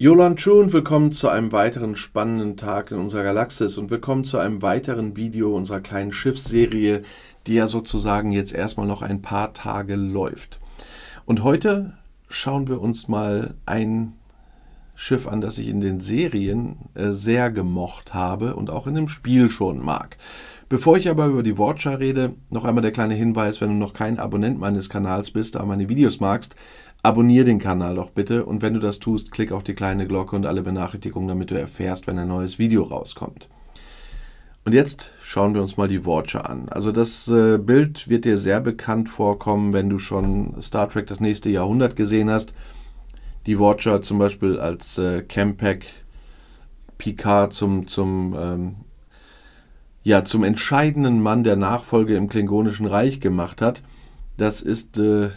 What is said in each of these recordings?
Yolan Chun, willkommen zu einem weiteren spannenden Tag in unserer Galaxis und willkommen zu einem weiteren Video unserer kleinen Schiffsserie, die ja sozusagen jetzt erstmal noch ein paar Tage läuft. Und heute schauen wir uns mal ein Schiff an, das ich in den Serien äh, sehr gemocht habe und auch in dem Spiel schon mag. Bevor ich aber über die Watcher rede, noch einmal der kleine Hinweis, wenn du noch kein Abonnent meines Kanals bist, aber meine Videos magst, Abonnier den Kanal doch bitte und wenn du das tust, klick auch die kleine Glocke und alle Benachrichtigungen, damit du erfährst, wenn ein neues Video rauskommt. Und jetzt schauen wir uns mal die Watcher an. Also das äh, Bild wird dir sehr bekannt vorkommen, wenn du schon Star Trek das nächste Jahrhundert gesehen hast. Die Watcher zum Beispiel als äh, Campack Picard zum, zum, ähm, ja, zum entscheidenden Mann der Nachfolge im Klingonischen Reich gemacht hat. Das ist äh,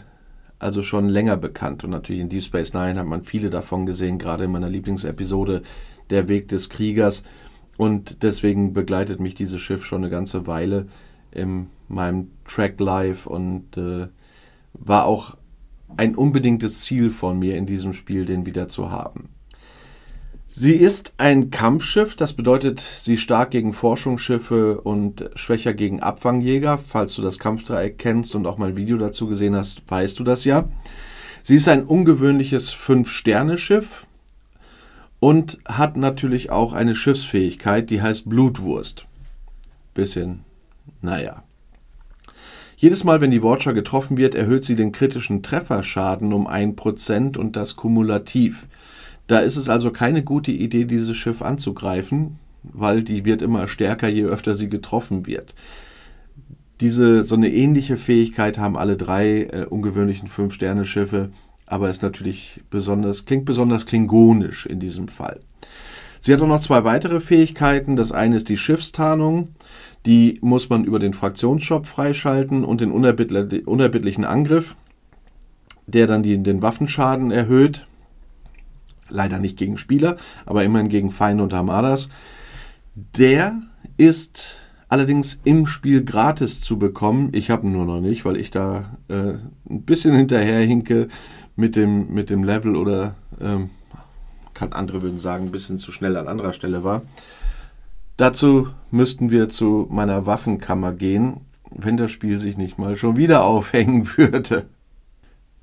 also schon länger bekannt. Und natürlich in Deep Space Nine hat man viele davon gesehen, gerade in meiner Lieblingsepisode Der Weg des Kriegers. Und deswegen begleitet mich dieses Schiff schon eine ganze Weile in meinem Track-Life und äh, war auch ein unbedingtes Ziel von mir in diesem Spiel, den wieder zu haben. Sie ist ein Kampfschiff, das bedeutet, sie stark gegen Forschungsschiffe und schwächer gegen Abfangjäger. Falls du das Kampfdreieck kennst und auch mein Video dazu gesehen hast, weißt du das ja. Sie ist ein ungewöhnliches Fünf-Sterne-Schiff und hat natürlich auch eine Schiffsfähigkeit, die heißt Blutwurst. Bisschen, naja. Jedes Mal, wenn die Watcher getroffen wird, erhöht sie den kritischen Trefferschaden um 1% und das kumulativ. Da ist es also keine gute Idee, dieses Schiff anzugreifen, weil die wird immer stärker, je öfter sie getroffen wird. Diese, so eine ähnliche Fähigkeit haben alle drei äh, ungewöhnlichen Fünf-Sterne-Schiffe, aber ist natürlich besonders, klingt besonders klingonisch in diesem Fall. Sie hat auch noch zwei weitere Fähigkeiten. Das eine ist die Schiffstarnung. Die muss man über den Fraktionsshop freischalten und den unerbittlichen Angriff, der dann die, den Waffenschaden erhöht leider nicht gegen Spieler, aber immerhin gegen Feinde und Hamadas. Der ist allerdings im Spiel gratis zu bekommen. Ich habe ihn nur noch nicht, weil ich da äh, ein bisschen hinterherhinke mit dem, mit dem Level oder ähm, kann andere würden sagen, ein bisschen zu schnell an anderer Stelle war. Dazu müssten wir zu meiner Waffenkammer gehen, wenn das Spiel sich nicht mal schon wieder aufhängen würde.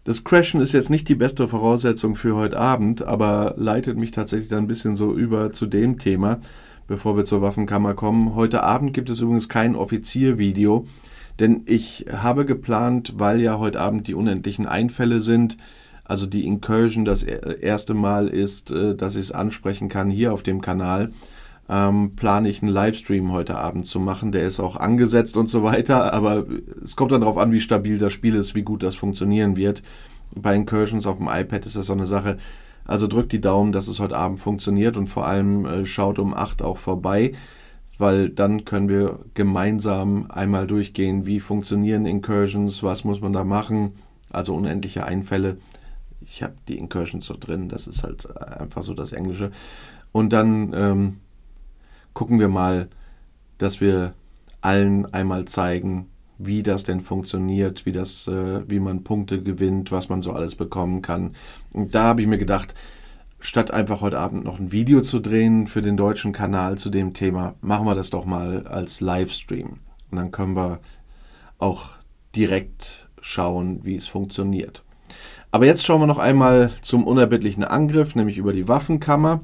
Das Crashen ist jetzt nicht die beste Voraussetzung für heute Abend, aber leitet mich tatsächlich dann ein bisschen so über zu dem Thema, bevor wir zur Waffenkammer kommen. Heute Abend gibt es übrigens kein Offiziervideo, denn ich habe geplant, weil ja heute Abend die unendlichen Einfälle sind, also die Incursion das erste Mal ist, äh, dass ich es ansprechen kann hier auf dem Kanal ähm, plane ich einen Livestream heute Abend zu machen. Der ist auch angesetzt und so weiter, aber es kommt dann darauf an, wie stabil das Spiel ist, wie gut das funktionieren wird. Bei Incursions auf dem iPad ist das so eine Sache. Also drückt die Daumen, dass es heute Abend funktioniert und vor allem äh, schaut um 8 auch vorbei, weil dann können wir gemeinsam einmal durchgehen, wie funktionieren Incursions, was muss man da machen. Also unendliche Einfälle. Ich habe die Incursions so drin, das ist halt äh, einfach so das Englische. Und dann ähm, gucken wir mal, dass wir allen einmal zeigen, wie das denn funktioniert, wie, das, äh, wie man Punkte gewinnt, was man so alles bekommen kann. Und da habe ich mir gedacht, statt einfach heute Abend noch ein Video zu drehen für den deutschen Kanal zu dem Thema, machen wir das doch mal als Livestream. Und dann können wir auch direkt schauen, wie es funktioniert. Aber jetzt schauen wir noch einmal zum unerbittlichen Angriff, nämlich über die Waffenkammer.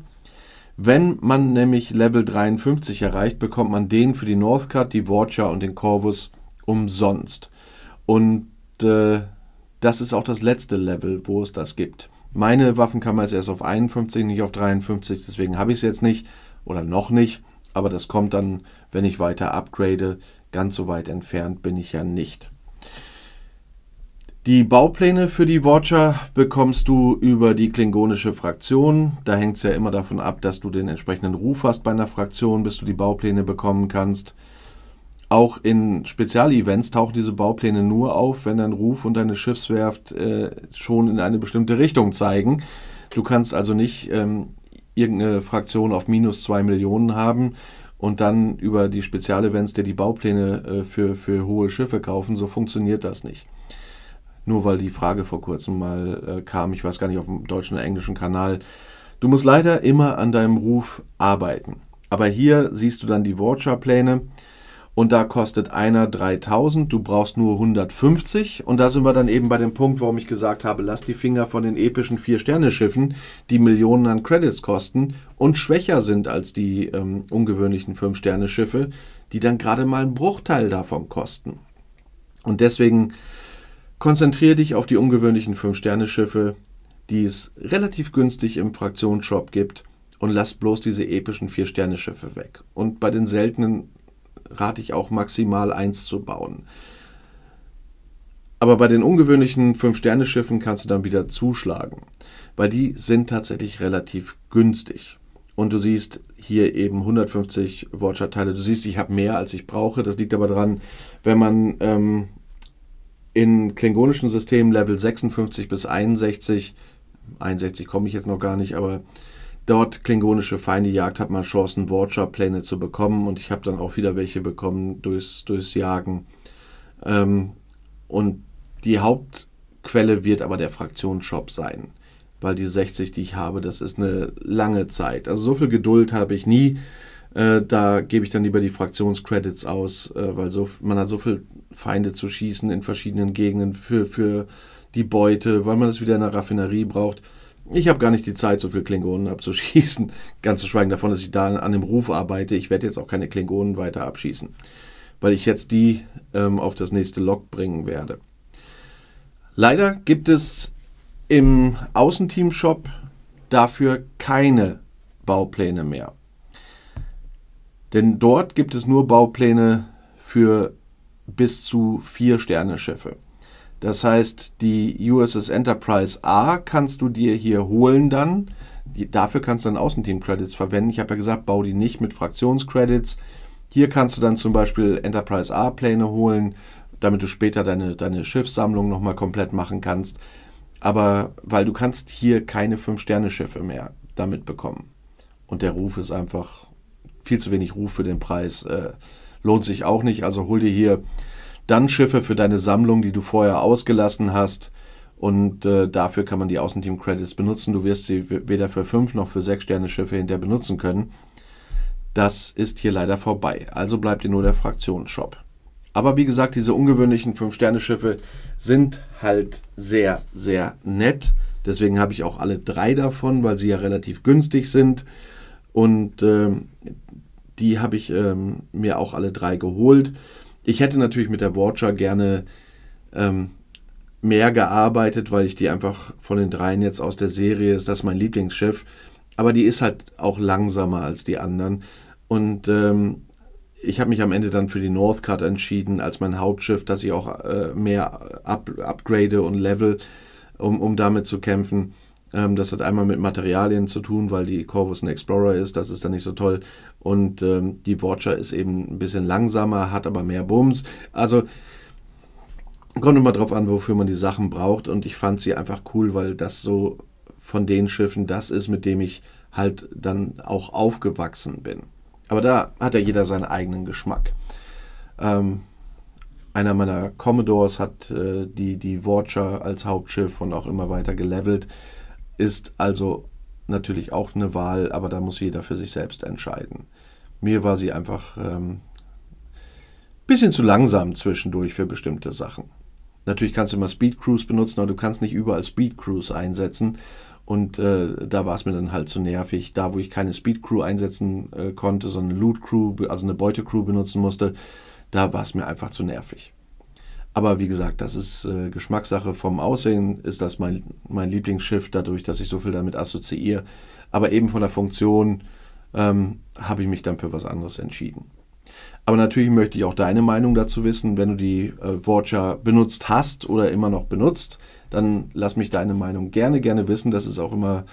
Wenn man nämlich Level 53 erreicht, bekommt man den für die Northcut, die Watcher und den Corvus umsonst. Und äh, das ist auch das letzte Level, wo es das gibt. Meine Waffenkammer ist erst auf 51, nicht auf 53, deswegen habe ich es jetzt nicht oder noch nicht. Aber das kommt dann, wenn ich weiter upgrade. Ganz so weit entfernt bin ich ja nicht. Die Baupläne für die Watcher bekommst du über die klingonische Fraktion. Da hängt es ja immer davon ab, dass du den entsprechenden Ruf hast bei einer Fraktion, bis du die Baupläne bekommen kannst. Auch in Spezialevents tauchen diese Baupläne nur auf, wenn dein Ruf und deine Schiffswerft äh, schon in eine bestimmte Richtung zeigen. Du kannst also nicht ähm, irgendeine Fraktion auf minus 2 Millionen haben und dann über die Spezialevents dir die Baupläne äh, für, für hohe Schiffe kaufen. So funktioniert das nicht. Nur weil die Frage vor kurzem mal äh, kam, ich weiß gar nicht, auf dem deutschen oder englischen Kanal. Du musst leider immer an deinem Ruf arbeiten. Aber hier siehst du dann die Watcher-Pläne und da kostet einer 3000, du brauchst nur 150 und da sind wir dann eben bei dem Punkt, warum ich gesagt habe, lass die Finger von den epischen Vier-Sterne-Schiffen, die Millionen an Credits kosten und schwächer sind als die ähm, ungewöhnlichen Fünf-Sterne-Schiffe, die dann gerade mal einen Bruchteil davon kosten. Und deswegen Konzentriere dich auf die ungewöhnlichen 5-Sterne-Schiffe, die es relativ günstig im Fraktionsshop gibt und lass bloß diese epischen 4-Sterne-Schiffe weg. Und bei den seltenen rate ich auch maximal eins zu bauen. Aber bei den ungewöhnlichen 5-Sterne-Schiffen kannst du dann wieder zuschlagen, weil die sind tatsächlich relativ günstig. Und du siehst hier eben 150 Wortschatteile. Du siehst, ich habe mehr, als ich brauche. Das liegt aber daran, wenn man ähm, in klingonischen Systemen Level 56 bis 61, 61 komme ich jetzt noch gar nicht, aber dort klingonische Feinde jagt, hat man Chancen, Watcher-Pläne zu bekommen und ich habe dann auch wieder welche bekommen durchs, durchs Jagen. Ähm, und die Hauptquelle wird aber der Fraktionsshop sein, weil die 60, die ich habe, das ist eine lange Zeit. Also so viel Geduld habe ich nie. Äh, da gebe ich dann lieber die Fraktionscredits aus, äh, weil so, man hat so viel Feinde zu schießen in verschiedenen Gegenden für, für die Beute, weil man es wieder in der Raffinerie braucht. Ich habe gar nicht die Zeit, so viel Klingonen abzuschießen. Ganz zu schweigen davon, dass ich da an dem Ruf arbeite. Ich werde jetzt auch keine Klingonen weiter abschießen, weil ich jetzt die ähm, auf das nächste Lok bringen werde. Leider gibt es im Außenteam-Shop dafür keine Baupläne mehr. Denn dort gibt es nur Baupläne für bis zu vier Sterne-Schiffe. Das heißt, die USS Enterprise A kannst du dir hier holen dann. dafür kannst du dann Außenteam-Credits verwenden. Ich habe ja gesagt, bau die nicht mit Fraktionscredits. Hier kannst du dann zum Beispiel Enterprise A-Pläne holen, damit du später deine, deine Schiffssammlung nochmal komplett machen kannst. Aber weil du kannst hier keine 5-Sterne-Schiffe mehr damit bekommen. Und der Ruf ist einfach viel zu wenig Ruf für den Preis. Äh, lohnt sich auch nicht. Also hol dir hier dann Schiffe für deine Sammlung, die du vorher ausgelassen hast. Und äh, dafür kann man die Außenteam-Credits benutzen. Du wirst sie weder für 5 noch für 6 Sterne Schiffe hinterher benutzen können. Das ist hier leider vorbei. Also bleibt dir nur der Fraktionsshop. Aber wie gesagt, diese ungewöhnlichen 5-Sterne-Schiffe sind halt sehr, sehr nett. Deswegen habe ich auch alle drei davon, weil sie ja relativ günstig sind. Und ähm, die habe ich ähm, mir auch alle drei geholt. Ich hätte natürlich mit der Watcher gerne ähm, mehr gearbeitet, weil ich die einfach von den dreien jetzt aus der Serie ist, das ist mein Lieblingsschiff. Aber die ist halt auch langsamer als die anderen. Und ähm, ich habe mich am Ende dann für die Northcard entschieden als mein Hauptschiff, dass ich auch äh, mehr up, upgrade und level, um, um damit zu kämpfen. Ähm, das hat einmal mit Materialien zu tun, weil die Corvus ein Explorer ist, das ist dann nicht so toll. Und ähm, die Watcher ist eben ein bisschen langsamer, hat aber mehr Bums. Also kommt immer drauf an, wofür man die Sachen braucht. Und ich fand sie einfach cool, weil das so von den Schiffen das ist, mit dem ich halt dann auch aufgewachsen bin. Aber da hat ja jeder seinen eigenen Geschmack. Ähm, einer meiner Commodores hat äh, die, die Watcher als Hauptschiff und auch immer weiter gelevelt ist also natürlich auch eine Wahl, aber da muss jeder für sich selbst entscheiden. Mir war sie einfach ein ähm, bisschen zu langsam zwischendurch für bestimmte Sachen. Natürlich kannst du immer Speed Cruise benutzen, aber du kannst nicht überall Speed Cruise einsetzen. Und äh, da war es mir dann halt zu nervig. Da, wo ich keine Speed Crew einsetzen äh, konnte, sondern eine Loot Crew, also eine Beute Crew benutzen musste, da war es mir einfach zu nervig. Aber wie gesagt, das ist äh, Geschmackssache. Vom Aussehen ist das mein, mein Lieblingsschiff, dadurch, dass ich so viel damit assoziiere. Aber eben von der Funktion ähm, habe ich mich dann für was anderes entschieden. Aber natürlich möchte ich auch deine Meinung dazu wissen. Wenn du die äh, Watcher benutzt hast oder immer noch benutzt, dann lass mich deine Meinung gerne, gerne wissen. Das ist auch immer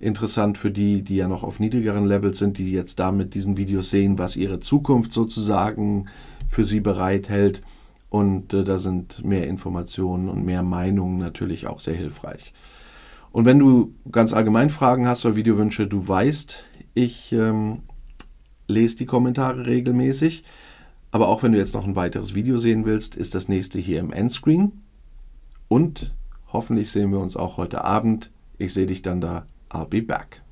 interessant für die, die ja noch auf niedrigeren Levels sind, die jetzt damit diesen Videos sehen, was ihre Zukunft sozusagen für sie bereithält. Und äh, da sind mehr Informationen und mehr Meinungen natürlich auch sehr hilfreich. Und wenn du ganz allgemein Fragen hast oder Videowünsche, du weißt, ich ähm, lese die Kommentare regelmäßig. Aber auch wenn du jetzt noch ein weiteres Video sehen willst, ist das nächste hier im Endscreen. Und hoffentlich sehen wir uns auch heute Abend. Ich sehe dich dann da. I'll be back.